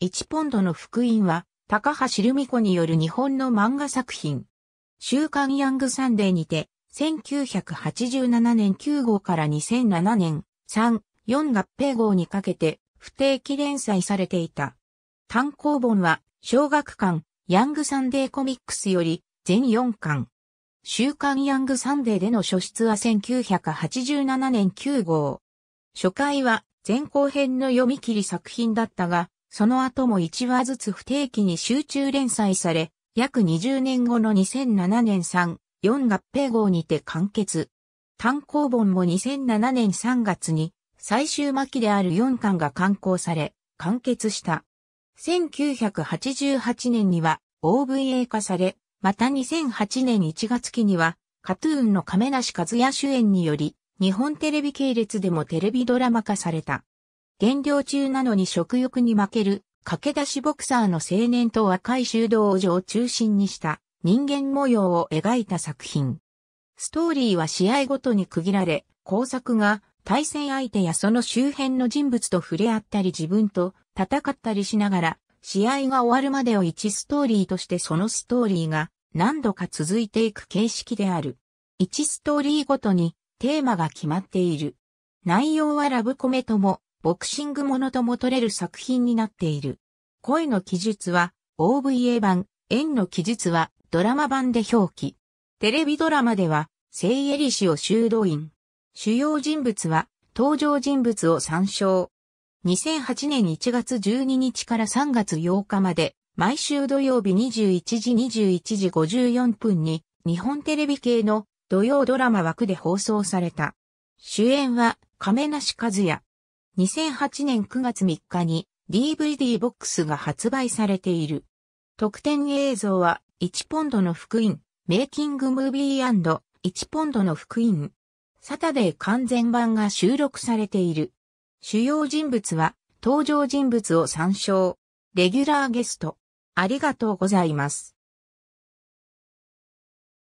1ポンドの福音は、高橋留美子による日本の漫画作品。週刊ヤングサンデーにて、1987年9号から2007年3、4合併号にかけて不定期連載されていた。単行本は、小学館、ヤングサンデーコミックスより、全4巻。週刊ヤングサンデーでの初出は1987年9号。初回は前後編の読み切り作品だったが、その後も1話ずつ不定期に集中連載され、約20年後の2007年3、4合併号にて完結。単行本も2007年3月に最終巻である4巻が刊行され、完結した。1988年には OVA 化され、また2008年1月期には、カトゥーンの亀梨和也主演により、日本テレビ系列でもテレビドラマ化された。減量中なのに食欲に負ける、駆け出しボクサーの青年と若い修道女を中心にした人間模様を描いた作品。ストーリーは試合ごとに区切られ、工作が対戦相手やその周辺の人物と触れ合ったり自分と戦ったりしながら、試合が終わるまでを1ストーリーとしてそのストーリーが何度か続いていく形式である。1ストーリーごとにテーマが決まっている。内容はラブコメともボクシングものとも取れる作品になっている。声の記述は OVA 版、縁の記述はドラマ版で表記。テレビドラマでは、聖エリシを修道院。主要人物は、登場人物を参照。2008年1月12日から3月8日まで、毎週土曜日21時21時54分に、日本テレビ系の土曜ドラマ枠で放送された。主演は、亀梨和也。2008年9月3日に DVD ボックスが発売されている。特典映像は1ポンドの福音、メイキングムービー &1 ポンドの福音。サタデー完全版が収録されている。主要人物は登場人物を参照。レギュラーゲスト。ありがとうございます。